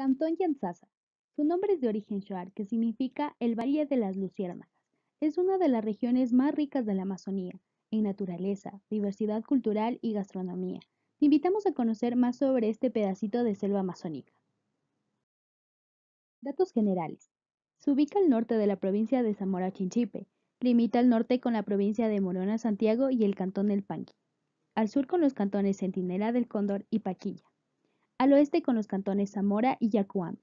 Cantón Yanzaza. Su nombre es de origen Shuar que significa "el valle de las luciérnagas". Es una de las regiones más ricas de la Amazonía, en naturaleza, diversidad cultural y gastronomía. Te invitamos a conocer más sobre este pedacito de selva amazónica. Datos generales. Se ubica al norte de la provincia de Zamora Chinchipe. Limita al norte con la provincia de Morona Santiago y el cantón del Panqui. Al sur con los cantones Centinela del Cóndor y Paquilla al oeste con los cantones Zamora y Yacuambi,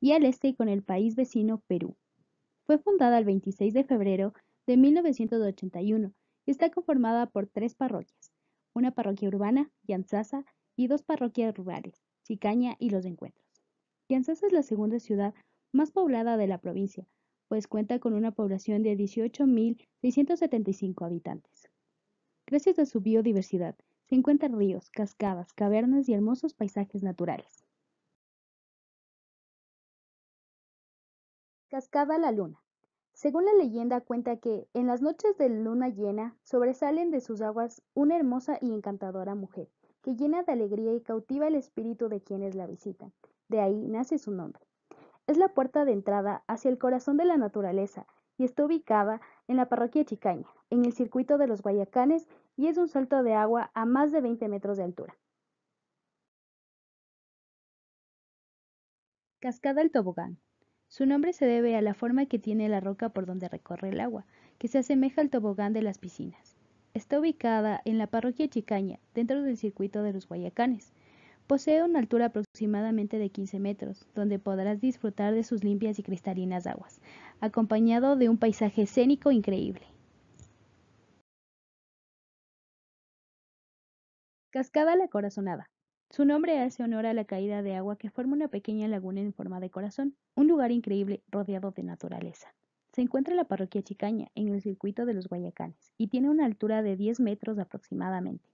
y al este con el país vecino Perú. Fue fundada el 26 de febrero de 1981 y está conformada por tres parroquias, una parroquia urbana, Yanzasa, y dos parroquias rurales, Chicaña y Los Encuentros. Yanzasa es la segunda ciudad más poblada de la provincia, pues cuenta con una población de 18.675 habitantes. Gracias a su biodiversidad, se encuentran ríos, cascadas, cavernas y hermosos paisajes naturales. Cascada la luna. Según la leyenda cuenta que en las noches de luna llena sobresalen de sus aguas una hermosa y encantadora mujer, que llena de alegría y cautiva el espíritu de quienes la visitan. De ahí nace su nombre. Es la puerta de entrada hacia el corazón de la naturaleza y está ubicada en la parroquia Chicaña, en el circuito de los Guayacanes, y es un salto de agua a más de 20 metros de altura. Cascada El Tobogán. Su nombre se debe a la forma que tiene la roca por donde recorre el agua, que se asemeja al tobogán de las piscinas. Está ubicada en la parroquia Chicaña, dentro del circuito de los Guayacanes. Posee una altura aproximadamente de 15 metros, donde podrás disfrutar de sus limpias y cristalinas aguas, acompañado de un paisaje escénico increíble. Cascada La Corazonada. Su nombre hace honor a la caída de agua que forma una pequeña laguna en forma de corazón, un lugar increíble rodeado de naturaleza. Se encuentra en la parroquia Chicaña, en el circuito de los Guayacanes, y tiene una altura de 10 metros aproximadamente.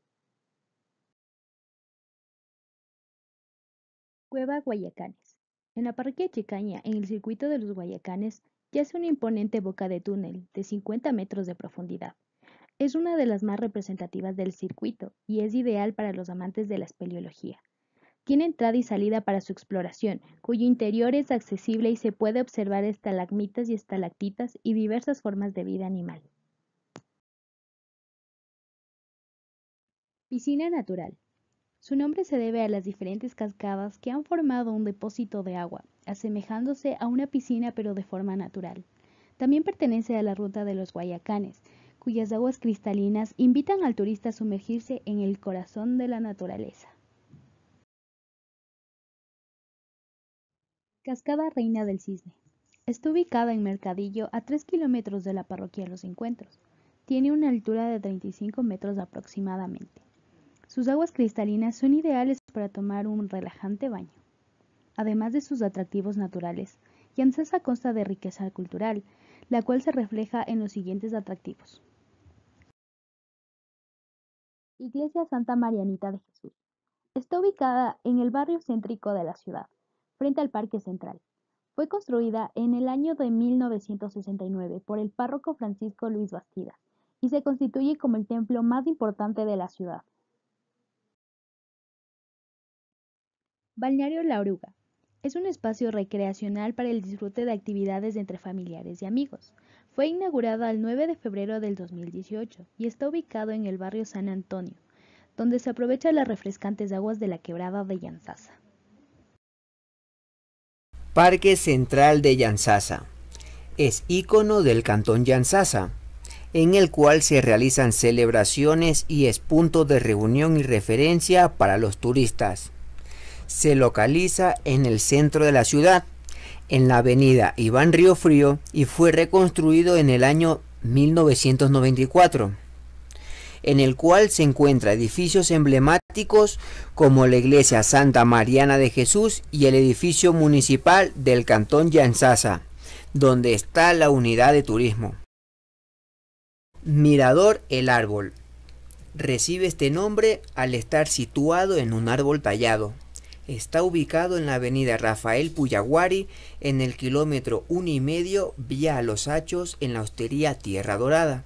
Cueva Guayacanes. En la parroquia Chicaña, en el circuito de los Guayacanes, yace una imponente boca de túnel de 50 metros de profundidad. Es una de las más representativas del circuito y es ideal para los amantes de la espeleología. Tiene entrada y salida para su exploración, cuyo interior es accesible y se puede observar estalagmitas y estalactitas y diversas formas de vida animal. Piscina natural. Su nombre se debe a las diferentes cascadas que han formado un depósito de agua, asemejándose a una piscina pero de forma natural. También pertenece a la ruta de los Guayacanes, cuyas aguas cristalinas invitan al turista a sumergirse en el corazón de la naturaleza. Cascada Reina del Cisne. Está ubicada en Mercadillo a 3 kilómetros de la parroquia Los Encuentros. Tiene una altura de 35 metros aproximadamente. Sus aguas cristalinas son ideales para tomar un relajante baño. Además de sus atractivos naturales, Yamsesa consta de riqueza cultural, la cual se refleja en los siguientes atractivos. Iglesia Santa Marianita de Jesús. Está ubicada en el barrio céntrico de la ciudad, frente al Parque Central. Fue construida en el año de 1969 por el párroco Francisco Luis Bastida y se constituye como el templo más importante de la ciudad. Balneario La Oruga. Es un espacio recreacional para el disfrute de actividades entre familiares y amigos. Fue inaugurado el 9 de febrero del 2018 y está ubicado en el barrio San Antonio, donde se aprovechan las refrescantes aguas de la quebrada de Yanzasa. Parque Central de Yanzasa. Es ícono del cantón Yanzasa, en el cual se realizan celebraciones y es punto de reunión y referencia para los turistas se localiza en el centro de la ciudad, en la avenida Iván Río Frío, y fue reconstruido en el año 1994, en el cual se encuentran edificios emblemáticos como la iglesia Santa Mariana de Jesús y el edificio municipal del Cantón Yansasa, donde está la unidad de turismo. Mirador el árbol. Recibe este nombre al estar situado en un árbol tallado, Está ubicado en la avenida Rafael Puyaguari, en el kilómetro 1 y medio, vía Los Hachos, en la hostería Tierra Dorada.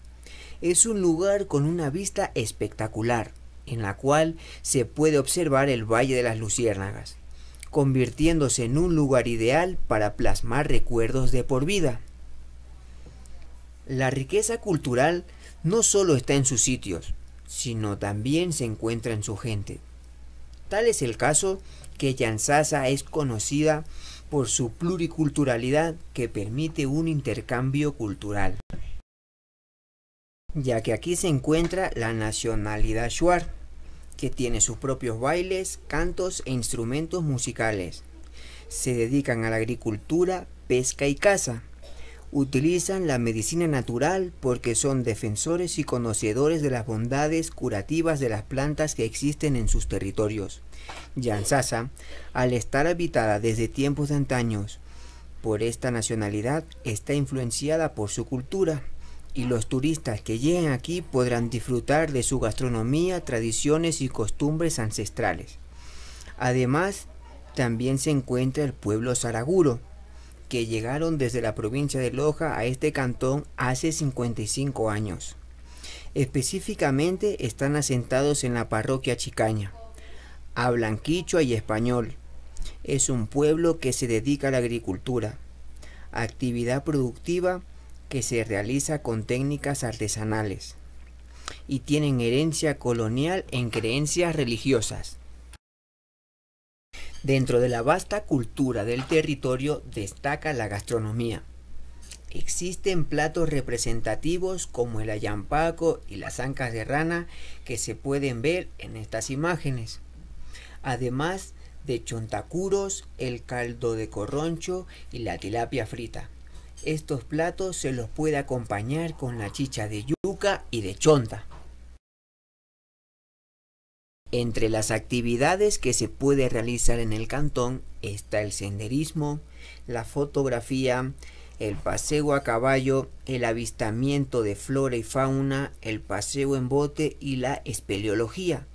Es un lugar con una vista espectacular, en la cual se puede observar el Valle de las Luciérnagas, convirtiéndose en un lugar ideal para plasmar recuerdos de por vida. La riqueza cultural no solo está en sus sitios, sino también se encuentra en su gente. Tal es el caso que Yanzasa es conocida por su pluriculturalidad que permite un intercambio cultural, ya que aquí se encuentra la nacionalidad Shuar, que tiene sus propios bailes, cantos e instrumentos musicales. Se dedican a la agricultura, pesca y caza utilizan la medicina natural porque son defensores y conocedores de las bondades curativas de las plantas que existen en sus territorios. Yansasa, al estar habitada desde tiempos de antaños por esta nacionalidad, está influenciada por su cultura y los turistas que lleguen aquí podrán disfrutar de su gastronomía, tradiciones y costumbres ancestrales. Además, también se encuentra el pueblo Saraguro, que llegaron desde la provincia de Loja a este cantón hace 55 años. Específicamente están asentados en la parroquia Chicaña. Hablan quichua y español. Es un pueblo que se dedica a la agricultura, actividad productiva que se realiza con técnicas artesanales y tienen herencia colonial en creencias religiosas. Dentro de la vasta cultura del territorio destaca la gastronomía. Existen platos representativos como el ayampaco y las ancas de rana que se pueden ver en estas imágenes. Además de chontacuros, el caldo de corroncho y la tilapia frita. Estos platos se los puede acompañar con la chicha de yuca y de chonta. Entre las actividades que se puede realizar en el cantón está el senderismo, la fotografía, el paseo a caballo, el avistamiento de flora y fauna, el paseo en bote y la espeleología.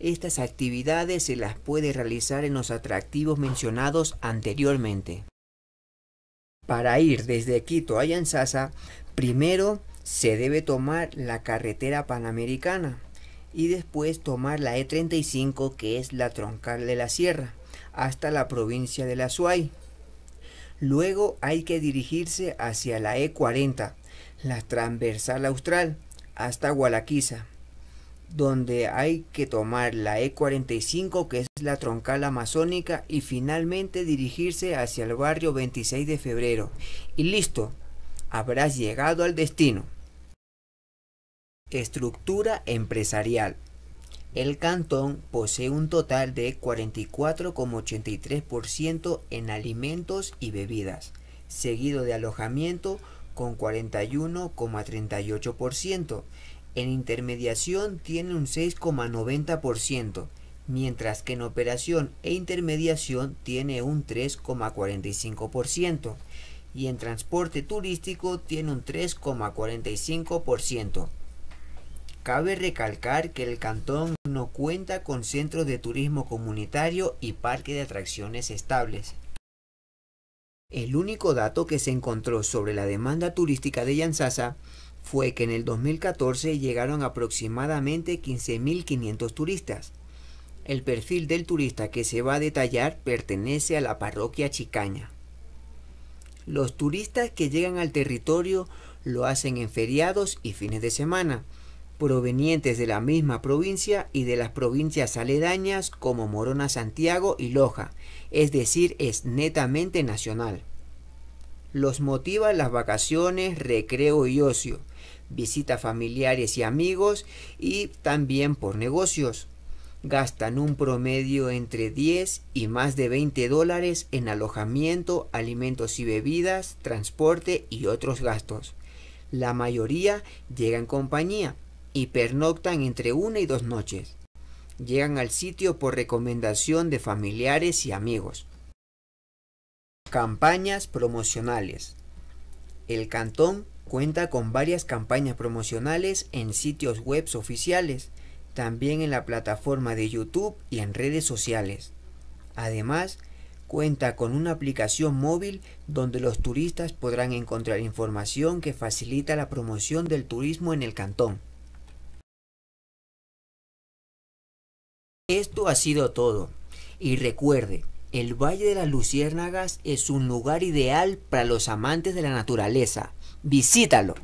Estas actividades se las puede realizar en los atractivos mencionados anteriormente. Para ir desde Quito a Yansasa, primero se debe tomar la carretera panamericana y después tomar la E35 que es la troncal de la sierra hasta la provincia de la Suay. Luego hay que dirigirse hacia la E40, la transversal austral, hasta Gualaquiza, donde hay que tomar la E45 que es la troncal amazónica y finalmente dirigirse hacia el barrio 26 de febrero. Y listo, habrás llegado al destino. Estructura empresarial. El cantón posee un total de 44,83% en alimentos y bebidas, seguido de alojamiento con 41,38%. En intermediación tiene un 6,90%, mientras que en operación e intermediación tiene un 3,45% y en transporte turístico tiene un 3,45%. Cabe recalcar que el cantón no cuenta con centros de turismo comunitario y parque de atracciones estables. El único dato que se encontró sobre la demanda turística de Yansasa fue que en el 2014 llegaron aproximadamente 15.500 turistas. El perfil del turista que se va a detallar pertenece a la parroquia chicaña. Los turistas que llegan al territorio lo hacen en feriados y fines de semana, provenientes de la misma provincia y de las provincias aledañas como Morona, Santiago y Loja, es decir, es netamente nacional. Los motiva las vacaciones, recreo y ocio, visita familiares y amigos y también por negocios. Gastan un promedio entre 10 y más de 20 dólares en alojamiento, alimentos y bebidas, transporte y otros gastos. La mayoría llega en compañía, y pernoctan entre una y dos noches. Llegan al sitio por recomendación de familiares y amigos. Campañas promocionales. El cantón cuenta con varias campañas promocionales en sitios web oficiales, también en la plataforma de YouTube y en redes sociales. Además, cuenta con una aplicación móvil donde los turistas podrán encontrar información que facilita la promoción del turismo en el cantón. Esto ha sido todo. Y recuerde, el Valle de las Luciérnagas es un lugar ideal para los amantes de la naturaleza. Visítalo.